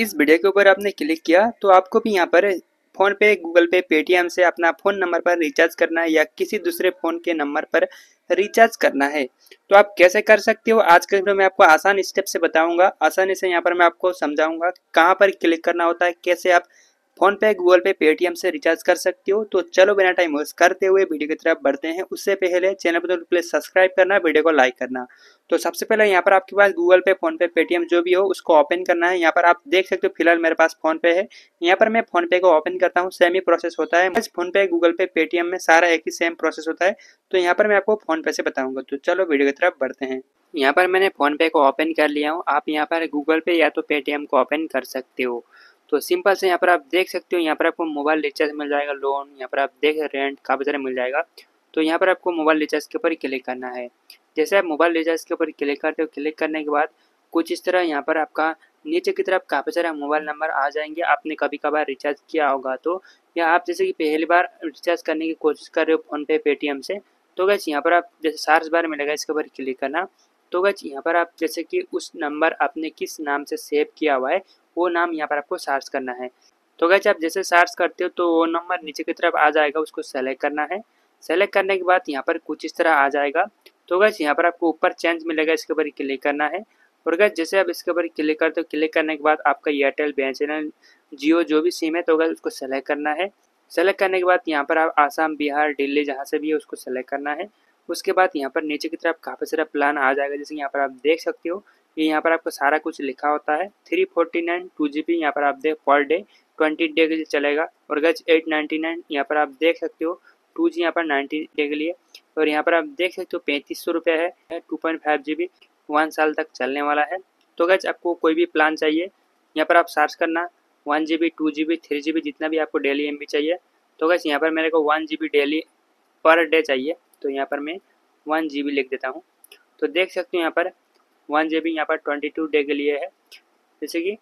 इस वीडियो के ऊपर आपने क्लिक किया तो आपको भी यहाँ पर फ़ोन पे गूगल पे पेटीएम से अपना फ़ोन नंबर पर रिचार्ज करना है या किसी दूसरे फ़ोन के नंबर पर रिचार्ज करना है तो आप कैसे कर सकते हो आज के वीडियो में आपको आसान स्टेप से बताऊंगा आसानी से यहाँ पर मैं आपको समझाऊंगा कहाँ पर क्लिक करना होता है कैसे आप फोन पे गूगल पे पेटीएम से रिचार्ज कर सकते हो तो चलो बिना टाइम वेस्ट करते हुए वीडियो की तरफ बढ़ते हैं उससे पहले चैनल पर तो प्लीज सब्सक्राइब करना वीडियो को लाइक करना तो सबसे पहले यहाँ पर आपके पास Google Pay PhonePe Paytm जो भी हो उसको ओपन करना है यहाँ पर आप देख सकते हो फिलहाल मेरे पास फोन पे है यहाँ पर मैं फोन पे को ओपन करता हूँ सेम ही प्रोसेस होता है फोन पे गूगल पे पेटीएम में सारा एक ही सेम प्रोसेस होता है तो यहाँ पर मैं आपको फोन पे से बताऊंगा तो चलो वीडियो की तरफ बढ़ते हैं यहाँ पर मैंने फोन पे को ओपन कर लिया हूँ आप यहाँ पर गूगल पे या तो पेटीएम को ओपन कर सकते हो तो सिंपल से यहाँ पर आप देख सकते हो यहाँ पर आपको मोबाइल रिचार्ज मिल जाएगा लोन यहाँ पर आप देख रेंट काफ़ी सारे मिल जाएगा तो यहाँ पर आपको मोबाइल रिचार्ज के ऊपर क्लिक करना है जैसे आप मोबाइल रिचार्ज के ऊपर क्लिक करते हो क्लिक करने के बाद कुछ इस तरह यहाँ पर आपका नीचे की तरफ काफ़ी सारे मोबाइल नंबर आ जाएंगे आपने कभी कभार रिचार्ज किया होगा तो या आप जैसे कि पहली बार रिचार्ज करने की कोशिश कर रहे हो फोनपे पेटीएम से तो गैस यहाँ पर आप जैसे सार्स बार मिलेगा इसके ऊपर क्लिक करना तो गैस यहाँ पर आप जैसे कि उस नंबर आपने किस नाम से सेव किया हुआ है वो नाम यहाँ पर आपको सर्च करना है तो गैज आप जैसे सर्च करते हो तो वो नंबर नीचे की तरफ आ जाएगा उसको सेलेक्ट करना है सेलेक्ट करने के बाद यहाँ पर कुछ इस तरह आ जाएगा तो गैस यहाँ पर आपको ऊपर चेंज मिलेगा इसके ऊपर क्लिक करना है और गैस जैसे आप इसके ऊपर क्लिक करते हो क्लिक करने के बाद आपका एयरटेल बी एन जियो जो भी सिम है तो गैस उसको सेलेक्ट करना है सेलेक्ट करने के बाद यहाँ पर आप आसाम बिहार दिल्ली जहाँ से भी है उसको सेलेक्ट करना है उसके बाद यहाँ पर नीचे की तरफ काफ़ी सारा प्लान आ जाएगा जैसे यहाँ पर आप देख सकते हो ये यहाँ पर आपको सारा कुछ लिखा होता है three forty nine two G B यहाँ पर आप देख पर डे ट्वेंटी डे के लिए चलेगा और गज एट नाइन्टी नाइन यहाँ पर आप देख सकते हो टू जी यहाँ पर नाइन्टी डे के लिए और यहाँ पर आप देख सकते हो पैंतीस सौ रुपये है two point five G B one साल तक चलने वाला है तो गज आपको कोई भी प्लान चाहिए यहाँ पर आप सर्च करना one G B two G B three G B जितना भी आपको डेली एम बी चाहिए तो गज यहाँ पर मेरे को one G B daily per day चाहिए तो यहाँ पर मैं वन जी बी लिख देता हूँ तो देख सकते हो यहाँ पर वन जे बी यहाँ पर ट्वेंटी टू डे के लिए है जैसे कि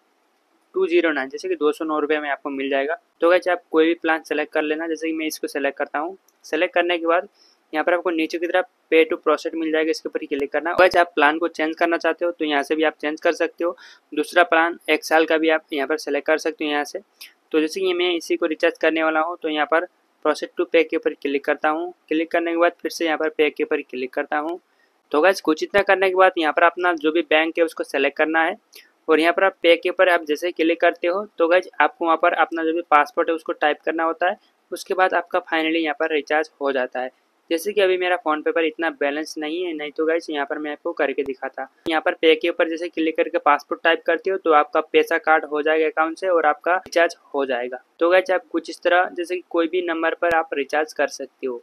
टू जीरो नाइन जैसे कि दो सौ नौ रुपये में आपको मिल जाएगा तो वैसे आप कोई भी प्लान सेलेक्ट कर लेना जैसे कि मैं इसको सेलेक्ट करता हूँ सेलेक्ट करने के बाद यहाँ पर आपको नीचे की तरफ पे टू प्रोसेस मिल जाएगा इसके ऊपर क्लिक करना अगर आप प्लान को चेंज करना चाहते हो तो यहाँ से भी आप चेंज कर सकते हो दूसरा प्लान एक साल का भी आप यहाँ पर सेलेक्ट कर सकते हो यहाँ से तो जैसे कि मैं इसी को रिचार्ज करने वाला हूँ तो यहाँ पर प्रोसेस टू पे के ऊपर क्लिक करता हूँ क्लिक करने के बाद फिर से यहाँ पर पे के ऊपर क्लिक करता हूँ तो गैस कुछ इतना करने के बाद यहाँ पर अपना जो भी बैंक है उसको सेलेक्ट करना है और यहाँ पर आप पे के ऊपर आप जैसे क्लिक करते हो तो गैज आपको वहाँ पर अपना जो भी पासपोर्ट है उसको टाइप करना होता है उसके बाद आपका फाइनली यहाँ पर रिचार्ज हो जाता है जैसे कि अभी मेरा फ़ोन पे पर इतना बैलेंस नहीं है नहीं तो गैस यहाँ पर मैं आपको करके दिखाता यहाँ पर पे के ऊपर जैसे क्लिक करके पासपोर्ट टाइप करते हो तो आपका पैसा कार्ड हो जाएगा अकाउंट से और आपका रिचार्ज हो जाएगा तो गैस आप कुछ इस तरह जैसे कि कोई भी नंबर पर आप रिचार्ज कर सकते हो